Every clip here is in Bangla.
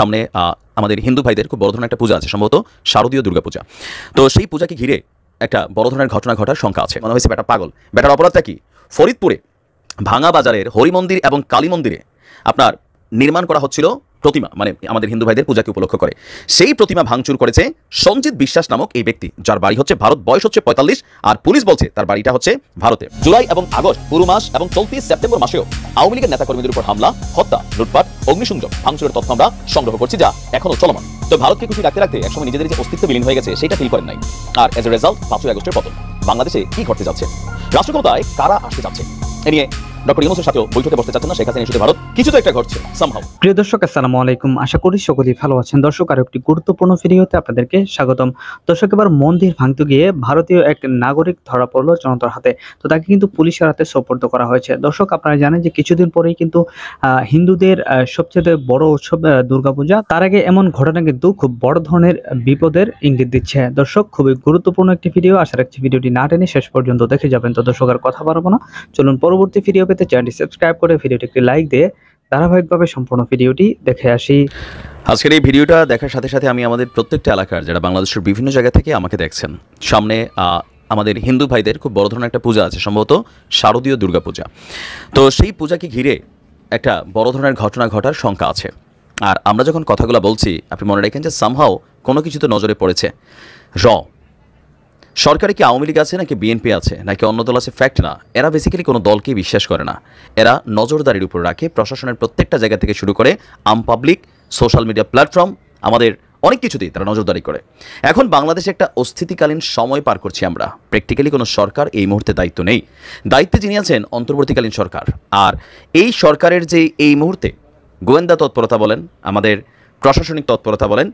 সামনে আমাদের হিন্দু ভাইদের খুব বড় ধরনের একটা পূজা আছে সম্ভবত শারদীয় দুর্গাপূজা তো সেই পূজাকে ঘিরে একটা বড় ধরনের ঘটনা ঘটার শঙ্কা আছে মনে হয়েছে ব্যাটা পাগল বেটার অপরাধটা কি ফরিদপুরে ভাঙা বাজারের হরিমন্দির এবং কালী মন্দিরে আপনার নির্মাণ করা হচ্ছিল প্রতিমা মানে আমাদের হিন্দু ভাইদের পূজাকে উপলক্ষ করে সেই প্রতিমা ভাঙচুর করেছে সঞ্জিত বিশ্বাস নামক এই ব্যক্তি যার বাড়ি হচ্ছে ভারত বয়স হচ্ছে পঁয়তাল্লিশ আর পুলিশ বলছে তার বাড়িটা হচ্ছে ভারতে জুলাই এবং আগস্ট পুরো মাস এবং চলতি সেপ্টেম্বর মাসেও আওয়ামী লীগের নেতা কর্মীদের উপর হামলা হত্যা লুটপাট অগ্নিসংযোগ ভাঙচুরের তথ্য আমরা সংগ্রহ করছি যা এখনো চলমান তো ভারতকে খুশি রাখতে রাখতে একসময় নিজেদের যে অস্তিত্ব বিলীন হয়ে গেছে সেটা ফিল করেন নাই আর এজ এ রেজাল্ট পাঁচই আগস্টের পতন বাংলাদেশে কি ঘটতে যাচ্ছে রাষ্ট্র কারা আসতে যাচ্ছে এ নিয়ে আপনারা জানেন যে কিছুদিন পরেই কিন্তু হিন্দুদের সবচেয়ে বড় উৎসব দুর্গাপূজা তার আগে এমন ঘটনা কিন্তু খুব বড় ধরনের বিপদের ইঙ্গিত দিচ্ছে দর্শক খুবই গুরুত্বপূর্ণ একটি ভিডিও আশা রাখছি ভিডিওটি না টেনে শেষ পর্যন্ত দেখে যাবেন তো দর্শক আর কথা পারবো না চলুন পরবর্তী ভিডিও পেতে চ্যানেলটি সাবস্ক্রাইব করে ভিডিওটি একটি লাইক দিয়ে ধারাবাহিকভাবে সম্পূর্ণ ভিডিওটি দেখে আসি আজকের এই ভিডিওটা দেখার সাথে সাথে আমি আমাদের প্রত্যেকটা এলাকার যারা বাংলাদেশের বিভিন্ন জায়গা থেকে আমাকে দেখছেন সামনে আমাদের হিন্দু ভাইদের খুব বড় ধরনের একটা পূজা আছে সম্ভবত শারদীয় দুর্গাপূজা তো সেই পূজাকে ঘিরে একটা বড় ধরনের ঘটনা ঘটার শঙ্কা আছে আর আমরা যখন কথাগুলো বলছি আপনি মনে রাখেন যে সামহাও কোনো কিছু তো নজরে পড়েছে র সরকারে কি আওয়ামী লীগ আছে নাকি বিএনপি আছে নাকি অন্য দল আছে ফ্যাক্ট না এরা বেসিক্যালি কোনো দলকে বিশ্বাস করে না এরা নজরদারির উপর রাখে প্রশাসনের প্রত্যেকটা জায়গা থেকে শুরু করে আম পাবলিক সোশ্যাল মিডিয়া প্ল্যাটফর্ম আমাদের অনেক কিছুতেই তারা নজরদারি করে এখন বাংলাদেশে একটা অস্থিতিকালীন সময় পার করছি আমরা প্র্যাকটিক্যালি কোনো সরকার এই মুহূর্তে দায়িত্ব নেই দায়িত্বে যিনি আছেন অন্তর্বর্তীকালীন সরকার আর এই সরকারের যে এই মুহূর্তে গোয়েন্দা তৎপরতা বলেন আমাদের প্রশাসনিক তৎপরতা বলেন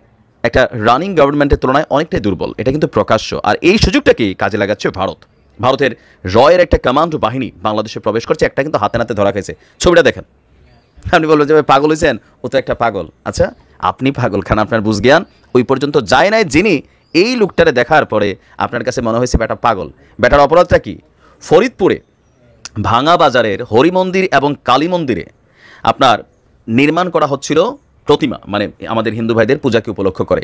একটা রানিং গভর্নমেন্টের তুলনায় অনেকটাই দুর্বল এটা কিন্তু প্রকাশ্য আর এই সুযোগটাকেই কাজে লাগাচ্ছে ভারত ভারতের রয়ের একটা কমান্ড বাহিনী বাংলাদেশে প্রবেশ করছে একটা কিন্তু হাতে নাতে ধরা খেয়েছে ছবিটা দেখেন আপনি বলবেন যে পাগল হয়েছেন ও তো একটা পাগল আচ্ছা আপনি পাগল খান আপনার বুঝ জ্ঞান ওই পর্যন্ত যায় নাই যিনি এই লুকটারে দেখার পরে আপনার কাছে মনে হয়েছে বেটা পাগল বেটার অপরাধটা কি ফরিদপুরে ভাঙা বাজারের হরিমন্দির এবং কালী মন্দিরে আপনার নির্মাণ করা হচ্ছিল প্রতিমা মানে আমাদের হিন্দু ভাইদের পূজাকে উপলক্ষ করে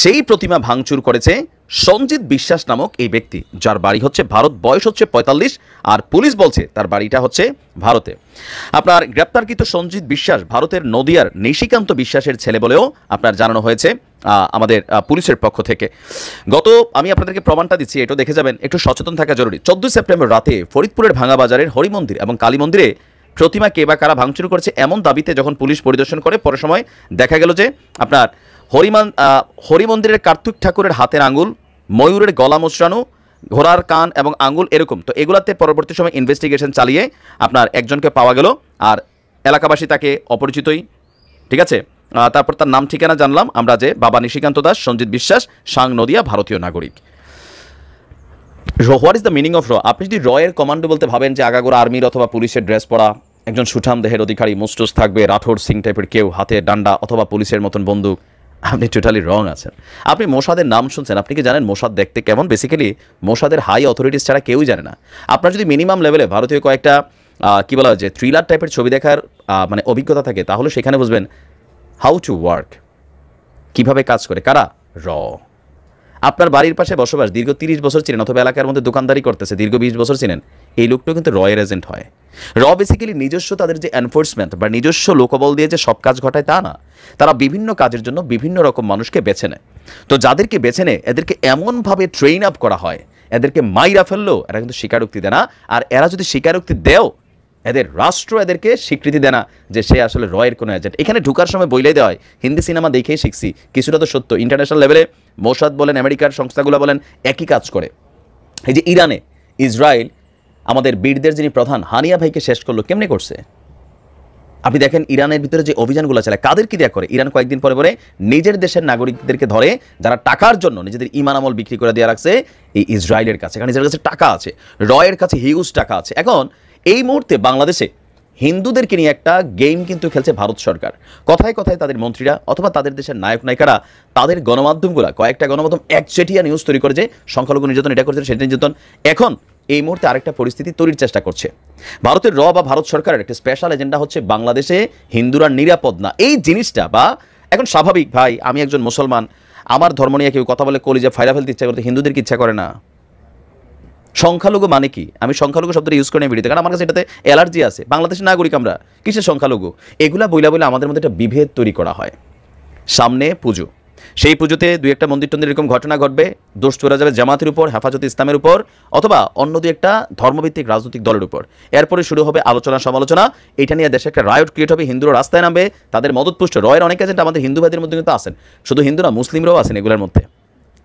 সেই প্রতিমা ভাঙচুর করেছে সঞ্জিত বিশ্বাস নামক এই ব্যক্তি যার বাড়ি হচ্ছে ভারত বয়স হচ্ছে পঁয়তাল্লিশ আর পুলিশ বলছে তার বাড়িটা হচ্ছে ভারতে আপনার গ্রেপ্তারকৃত সঞ্জিত বিশ্বাস ভারতের নদিয়ার নিশিকান্ত বিশ্বাসের ছেলে বলেও আপনার জানানো হয়েছে আমাদের পুলিশের পক্ষ থেকে গত আমি আপনাদেরকে প্রমাণটা দিচ্ছি এটা দেখে যাবেন একটু সচেতন থাকা জরুরি চোদ্দোই সেপ্টেম্বর রাতে ফরিদপুরের ভাঙা বাজারের হরিমন্দির এবং কালী মন্দিরে প্রতিমা কে বা কারা ভাঙচুর করেছে এমন দাবিতে যখন পুলিশ পরিদর্শন করে পরের সময় দেখা গেল যে আপনার হরিমান হরিমন্দিরের কার্তিক ঠাকুরের হাতের আঙুল ময়ূরের গলা মোচড়ানো ঘোড়ার কান এবং আঙুল এরকম তো এগুলাতে পরবর্তী সময় ইনভেস্টিগেশন চালিয়ে আপনার একজনকে পাওয়া গেল আর এলাকাবাসী তাকে অপরিচিতই ঠিক আছে তারপর তার নাম ঠিকানা জানলাম আমরা যে বাবা নিশিকান্ত দাস সঞ্জিত বিশ্বাস সাং নদিয়া ভারতীয় নাগরিক what is the meaning of র আপনি যদি রয়ের কমান্ডো বলতে ভাবেন যে আগাগোড়া আর্মির অথবা পুলিশের ড্রেস পরা একজন সুঠাম দেহের অধিকারী মুস্টুস থাকবে রাঠোর সিং টাইপের কেউ হাতে ডান্ডা অথবা পুলিশের মতন বন্দুক আপনি টোটালি রং আছেন আপনি মোসাদের নাম শুনছেন আপনি কি জানেন মোসাদ দেখতে কেমন বেসিক্যালি মোসাদের হাই অথরিটিস ছাড়া কেউই জানে না আপনার যদি মিনিমাম লেভেলে ভারতীয় কয়েকটা কী বলা হয় যে থ্রিলার টাইপের ছবি দেখার মানে অভিজ্ঞতা থাকে তাহলে সেখানে বুঝবেন হাউ টু ওয়ার্ক কীভাবে কাজ করে কারা র আপনার বাড়ির পাশে বসবাস দীর্ঘ তিরিশ বছর ছিলেন অথবা এলাকার মধ্যে দোকানদারি করতেছে দীর্ঘ বিশ বছর ছিলেন এই লোকটাও কিন্তু রয়ের এজেন্ট হয় র বেসিক্যালি নিজস্ব তাদের যে এনফোর্সমেন্ট বা নিজস্ব লোকবল দিয়ে যে সব কাজ ঘটায় তা না তারা বিভিন্ন কাজের জন্য বিভিন্ন রকম মানুষকে বেছে নেয় তো যাদেরকে বেছে নেয় এদেরকে এমনভাবে ট্রেন আপ করা হয় এদেরকে মাইরা ফেললেও এরা কিন্তু স্বীকারোক্তি দেয় না আর এরা যদি স্বীকারোক্তি দেও এদের রাষ্ট্র এদেরকে স্বীকৃতি দেয় না যে সে আসলে রয়ের কোনো এজেন্ট এখানে ঢুকার সময় বইলে দেওয়া হয় হিন্দি সিনেমা দেখেই শিখছি কিছুটা তো সত্য ইন্টারন্যাশনাল লেভেলে মোসাদ বলেন আমেরিকার সংস্থাগুলো বলেন একই কাজ করে এই যে ইরানে ইসরায়েল আমাদের বীরদের যিনি প্রধান হানিয়া ভাইকে শেষ করলো কেমনে করছে আপনি দেখেন ইরানের ভিতরে যে অভিযানগুলো চালায় কাদের কি দেয়া করে ইরান কয়েকদিন পরে পরে নিজের দেশের নাগরিকদেরকে ধরে যারা টাকার জন্য নিজেদের ইমান আমল বিক্রি করে দেওয়া রাখছে এই ইসরায়েলের কাছে কারণ নিজের কাছে টাকা আছে রয়ের কাছে হিউজ টাকা আছে এখন এই মুহূর্তে বাংলাদেশে হিন্দুদেরকে নিয়ে একটা গেম কিন্তু খেলছে ভারত সরকার কথায় কথায় তাদের মন্ত্রীরা অথবা তাদের দেশের নায়ক নায়িকারা তাদের গণমাধ্যমগুলা কয়েকটা গণমাধ্যম একচেটিয়া নিউজ তৈরি করে যে সংখ্যালঘু নির্যাতন এটা করছে সেটা নির্যাতন এখন এই মুহূর্তে আরেকটা পরিস্থিতি তৈরির চেষ্টা করছে ভারতের র বা ভারত সরকারের একটা স্পেশাল এজেন্ডা হচ্ছে বাংলাদেশে হিন্দুরা নিরাপদ না এই জিনিসটা বা এখন স্বাভাবিক ভাই আমি একজন মুসলমান আমার ধর্ম নিয়ে কেউ কথা বলে কলি যে ফাইলা ফেলতে ইচ্ছা করতে হিন্দুদের ইচ্ছা করে না সংখ্যালঘু মানে কি আমি সংখ্যালঘু শব্দটা ইউজ করি ভিডিওতে কারণ আমার কাছে এটাতে অ্যালার্জি আছে বাংলাদেশের নাগরিক আমরা কিসের সংখ্যালঘু এগুলা বইলা বইলা আমাদের মধ্যে একটা বিভেদ তৈরি করা হয় সামনে পুজো সেই পুজোতে দুই একটা মন্দির টন্দির এরকম ঘটনা ঘটবে দোষ চড়া যাবে জামাতের উপর হেফাজত ইসলামের উপর অথবা অন্য দুই একটা ধর্মভিত্তিক রাজনৈতিক দলের উপর এরপরে শুরু হবে আলোচনা সমালোচনা এটা নিয়ে দেশে একটা রায়ট ক্রিয়েট হবে হিন্দুরা রাস্তায় নামবে তাদের মদতপুষ্ট রয়ের অনেক আছে আমাদের হিন্দু মধ্যে কিন্তু আসেন শুধু হিন্দুরা মুসলিমরাও আছেন এগুলোর মধ্যে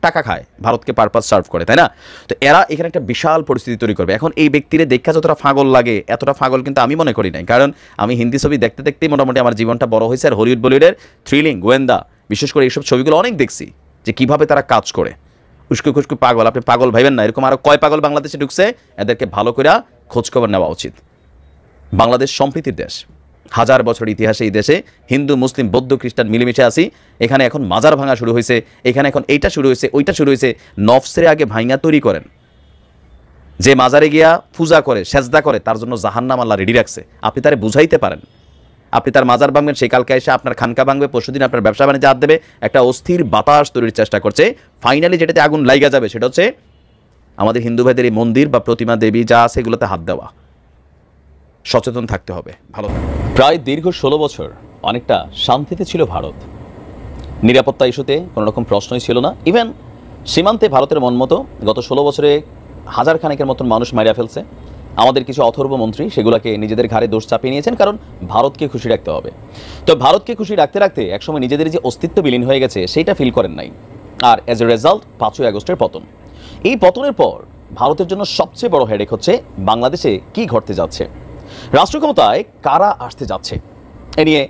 টাকা খায় ভারতকে পারপাস সার্ভ করে তাই না তো এরা এখানে একটা বিশাল পরিস্থিতি তৈরি করবে এখন এই ব্যক্তিরে দেখা যতটা ফাগল লাগে এতটা ফাগল কিন্তু আমি মনে করি নাই কারণ আমি হিন্দি ছবি দেখতে দেখতেই মোটামুটি আমার জীবনটা বড় হয়েছে আর হলিউড বলিউডের থ্রিলিং গোয়েন্দা বিশেষ করে এইসব ছবিগুলো অনেক দেখছি যে কিভাবে তারা কাজ করে উস্কু খুস্কু পাগল আপনি পাগল ভাইবেন না এরকম আরও কয় পাগল বাংলাদেশে ঢুকছে এদেরকে ভালো করে খোঁজখবর নেওয়া উচিত বাংলাদেশ সম্প্রীতির দেশ হাজার বছর ইতিহাসে এই দেশে হিন্দু মুসলিম বৌদ্ধ খ্রিস্টান মিলেমিশে আসি এখানে এখন মাজার ভাঙা শুরু হয়েছে এখানে এখন এইটা শুরু হয়েছে ওইটা শুরু হয়েছে নফসের আগে ভাঙা তৈরি করেন যে মাজারে গিয়া পূজা করে সেজদা করে তার জন্য জাহান্নাম আল্লাহ রেডি রাখছে আপনি তারে বুঝাইতে পারেন আপনি তার মাজার ভাঙবেন সেই কালকে এসে আপনার খানকা ভাঙবে পরশুদিন আপনার ব্যবসা বাণিজ্য হাত দেবে একটা অস্থির বাতাস তৈরির চেষ্টা করছে ফাইনালি যেটাতে আগুন লাইগা যাবে সেটা হচ্ছে আমাদের হিন্দু ভাইদের এই মন্দির বা প্রতিমা দেবী যা আছে এগুলোতে হাত দেওয়া সচেতন থাকতে হবে ভালো প্রায় দীর্ঘ ষোলো বছর অনেকটা শান্তিতে ছিল ভারত নিরাপত্তা ইস্যুতে কোনো রকম প্রশ্নই ছিল না ইভেন সীমান্তে ভারতের মন মতো গত ষোলো বছরে হাজার খানেকের মতন মানুষ মারিয়া ফেলছে আমাদের কিছু অথর্ব মন্ত্রী সেগুলোকে নিজেদের ঘাড়ে দোষ চাপিয়ে নিয়েছেন কারণ ভারতকে খুশি রাখতে হবে তো ভারতকে খুশি রাখতে রাখতে একসময় নিজেদের যে অস্তিত্ব বিলীন হয়ে গেছে সেইটা ফিল করেন নাই আর অ্যাজ এ রেজাল্ট পাঁচই আগস্টের পতন এই পতনের পর ভারতের জন্য সবচেয়ে বড় হেডেক হচ্ছে বাংলাদেশে কি ঘটতে যাচ্ছে রাষ্ট্রক্ষমতায় কারা আসতে যাচ্ছে এ নিয়ে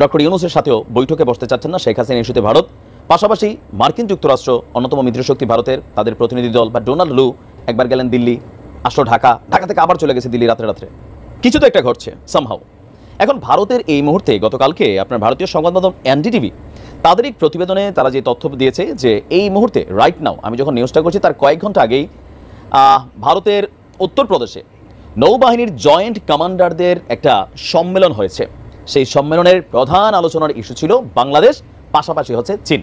ডক্টর ইউনুসের সাথেও বৈঠকে বসতে চাচ্ছেন না শেখ হাসিনা ইস্যুতে ভারত পাশাপাশি মার্কিন যুক্তরাষ্ট্র অন্যতম মিত্রশক্তি ভারতের তাদের প্রতিনিধি দল বা ডোনাল্ড লু একবার গেলেন দিল্লি আসলো ঢাকা ঢাকা থেকে আবার চলে গেছে দিল্লি রাত্রে রাত্রে কিছু তো একটা ঘটছে সামহাও এখন ভারতের এই মুহূর্তে গতকালকে আপনার ভারতীয় সংবাদ মাধ্যম এনডিটিভি তাদের এক প্রতিবেদনে তারা যে তথ্য দিয়েছে যে এই মুহূর্তে রাইট নাও আমি যখন নিউজটা করছি তার কয়েক ঘন্টা আগেই ভারতের উত্তরপ্রদেশে নৌবাহিনীর জয়েন্ট কমান্ডারদের একটা সম্মেলন হয়েছে সেই সম্মেলনের প্রধান আলোচনার ইস্যু ছিল বাংলাদেশ পাশাপাশি হচ্ছে চীন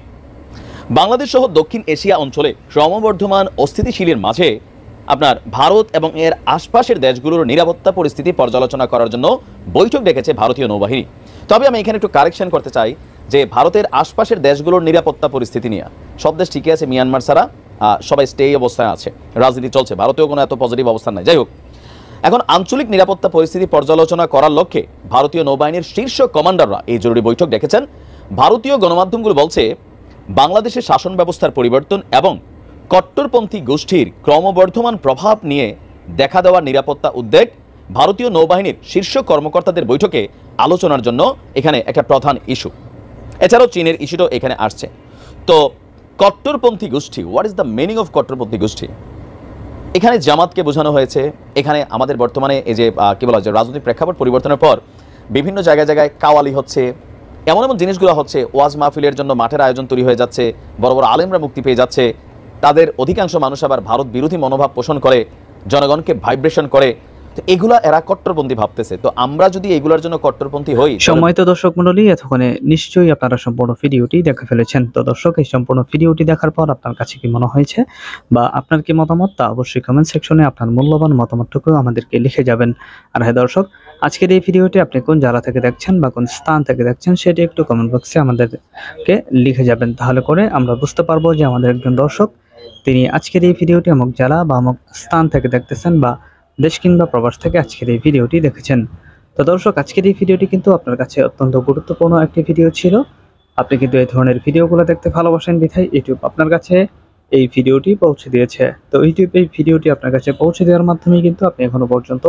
বাংলাদেশ সহ দক্ষিণ এশিয়া অঞ্চলে ক্রমবর্ধমান অস্থিতিশীলের মাঝে আপনার ভারত এবং এর আশপাশের দেশগুলোর নিরাপত্তা পরিস্থিতি পর্যালোচনা করার জন্য বৈঠক ডেকেছে ভারতীয় নৌবাহিনী তবে আমি এখানে একটু কারেকশন করতে চাই যে ভারতের আশপাশের দেশগুলোর নিরাপত্তা পরিস্থিতি নিয়ে সব দেশ ঠিকই আছে মিয়ানমার ছাড়া সবাই স্টে অবস্থায় আছে রাজনীতি চলছে ভারতেও কোনো এত পজিটিভ অবস্থান নাই যাই হোক এখন আঞ্চলিক নিরাপত্তা পরিস্থিতি পর্যালোচনা করার লক্ষ্যে ভারতীয় নৌবাহিনীর শীর্ষ কমান্ডাররা এই জরুরি বৈঠক ডেকেছেন ভারতীয় গণমাধ্যমগুলো বলছে বাংলাদেশের শাসন ব্যবস্থার পরিবর্তন এবং কট্টরপন্থী গোষ্ঠীর ক্রমবর্ধমান প্রভাব নিয়ে দেখা দেওয়া নিরাপত্তা উদ্বেগ ভারতীয় নৌবাহিনীর শীর্ষ কর্মকর্তাদের বৈঠকে আলোচনার জন্য এখানে একটা প্রধান ইস্যু এছাড়াও চীনের ইস্যুটাও এখানে আসছে তো কট্টরপন্থী গোষ্ঠী what is the meaning of কট্টরপন্থী গোষ্ঠী এখানে জামাতকে বোঝানো হয়েছে এখানে আমাদের বর্তমানে এই যে কী বলা হয় রাজনৈতিক প্রেক্ষাপট পরিবর্তনের পর বিভিন্ন জায়গায় জায়গায় কাওয়ালি হচ্ছে এমন এমন জিনিসগুলো হচ্ছে ওয়াজ মাহফিলের জন্য মাঠের আয়োজন তৈরি হয়ে যাচ্ছে বড় বড় আলেমরা মুক্তি পেয়ে যাচ্ছে তাদের অধিকাংশ মানুষ আবার ভারত বিরোধী মনোভাব পোষণ করে জনগণকে ভাইব্রেশন করে তো এগুলা এরা কট্টরপন্থী ভাবতেছে তো আমরা যদি এগুলার জন্য কট্টরপন্থী হই তো দর্শক মন্ডলী এতক্ষণে নিশ্চয়ই আপনারা সম্পূর্ণ ভিডিওটি দেখে ফেলেছেন তো দর্শক এই সম্পূর্ণ ভিডিওটি দেখার পর আপনার কাছে কি মনে হয়েছে বা আপনার কি মতামত তা অবশ্যই কমেন্ট সেকশনে আপনার মূল্যবান মতামতটুকু আমাদেরকে লিখে যাবেন আর হ্যাঁ দর্শক আজকের এই ভিডিওটি আপনি কোন জায়গা থেকে দেখছেন বা কোন স্থান থেকে দেখছেন সেটি একটু কমেন্ট বক্সে আমাদেরকে লিখে যাবেন তাহলে করে আমরা বুঝতে পারবো যে আমাদের একজন দর্শক তিনি আজকের এই ভিডিওটি অমুক জেলা বা অমুক স্থান থেকে দেখতেছেন বা দেশ কিংবা প্রবাস থেকে আজকের এই ভিডিওটি দেখেছেন তো দর্শক আজকের এই ভিডিওটি কিন্তু আপনার কাছে অত্যন্ত গুরুত্বপূর্ণ একটি ভিডিও ছিল আপনি কিন্তু এই ধরনের ভিডিওগুলো দেখতে ভালোবাসেন বিধায় ইউটিউব আপনার কাছে এই ভিডিওটি পৌঁছে দিয়েছে তো ইউটিউব এই ভিডিওটি আপনার কাছে পৌঁছে দেওয়ার মাধ্যমে কিন্তু আপনি এখনও পর্যন্ত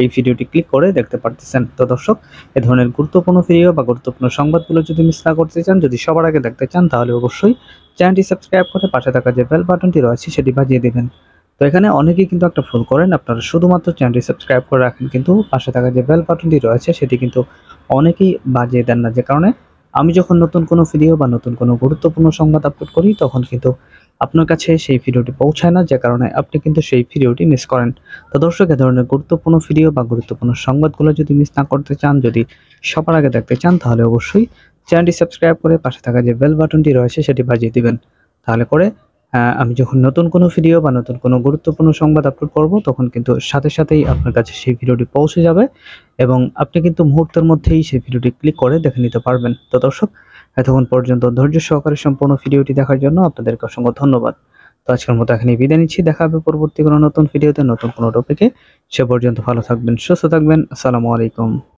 এই ভিডিওটি ক্লিক করে দেখতে পারতেছেন তো দর্শক এ ধরনের গুরুত্বপূর্ণ ভিডিও বা গুরুত্বপূর্ণ সংবাদগুলো যদি মিস না করতে চান যদি সবার আগে দেখতে চান তাহলে অবশ্যই চ্যানেলটি সাবস্ক্রাইব করে পাশে থাকা যে বেল বাটনটি রয়েছে সেটি বাজিয়ে দেবেন তো এখানে অনেকেই কিন্তু একটা ভুল করেন আপনারা শুধুমাত্র চ্যানেলটি সাবস্ক্রাইব করে রাখেন কিন্তু পাশে থাকা যে বেল বাটনটি রয়েছে সেটি কিন্তু অনেকেই বাজিয়ে দেন না যে কারণে আমি যখন নতুন কোনো ভিডিও বা নতুন কোনো গুরুত্বপূর্ণ সংবাদ আপলোড করি তখন কিন্তু আপনার কাছে সেই ভিডিওটি পৌঁছায় না যে কারণে আপনি কিন্তু সেই ভিডিওটি মিস করেন তো দর্শক এ ধরনের গুরুত্বপূর্ণ ভিডিও বা গুরুত্বপূর্ণ সংবাদগুলো যদি মিস না করতে চান যদি সবার আগে দেখতে চান তাহলে অবশ্যই চ্যানেলটি সাবস্ক্রাইব করে পাশে থাকা যে বেল বাটনটি রয়েছে সেটি বাজিয়ে দিবেন তাহলে করে হ্যাঁ, আমি যখন নতুন কোনো ভিডিও বা নতুন কোনো গুরুত্বপূর্ণ সংবাদ আপলোড করব তখন কিন্তু সাথে সাথেই আপনার কাছে সেই ভিডিওটি পৌঁছে যাবে এবং আপনি কিন্তু মুহূর্তের মধ্যেই সেই ভিডিওটি ক্লিক করে দেখে নিতে পারবেন তো দর্শক এতক্ষণ পর্যন্ত ধৈর্য সহকারে সম্পূর্ণ ভিডিওটি দেখার জন্য আপনাদেরকে অসংখ্য ধন্যবাদ তো আজকের মতো এখানে বিদায় নিচ্ছি দেখা হবে পরবর্তী কোনো নতুন ভিডিওতে নতুন কোনো টপিকে সে পর্যন্ত ভালো থাকবেন সুস্থ থাকবেন আসসালামু আলাইকুম